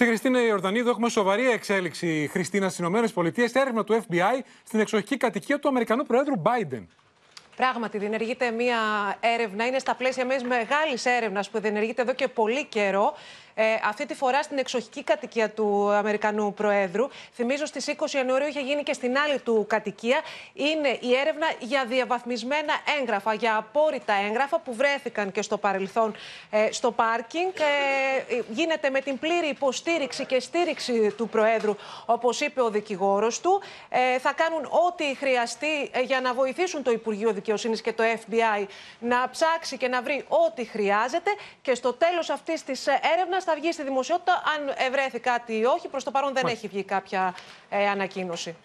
Στην Χριστίνα Ιορδανίδου έχουμε σοβαρή εξέλιξη Χριστίνα στις ΗΠΑ. Έρευνα του FBI στην εξοχική κατοικία του Αμερικανού Προέδρου Biden. Πράγματι, διενεργείται μία έρευνα. Είναι στα πλαίσια μιας μεγάλης έρευνας που διενεργείται εδώ και πολύ καιρό. Ε, αυτή τη φορά στην εξοχική κατοικία του Αμερικανού Προέδρου. Θυμίζω στις 20 Ιανουαρίου είχε γίνει και στην άλλη του κατοικία. Είναι η έρευνα για διαβαθμισμένα έγγραφα, για απόρριτα έγγραφα που βρέθηκαν και στο παρελθόν ε, στο πάρκινγκ. Ε, γίνεται με την πλήρη υποστήριξη και στήριξη του Προέδρου, όπως είπε ο δικηγόρος του. Ε, θα κάνουν ό,τι χρειαστεί ε, για να βοηθήσουν το Υπουργείο Δικαιοσύνης Δικαιοσύνης και το FBI να ψάξει και να βρει ό,τι χρειάζεται. Και στο τέλος αυτής της ε, έρευνας θα βγει στη δημοσιότητα αν ευρέθη κάτι ή όχι. Προς το παρόν δεν έχει βγει κάποια ε, ανακοίνωση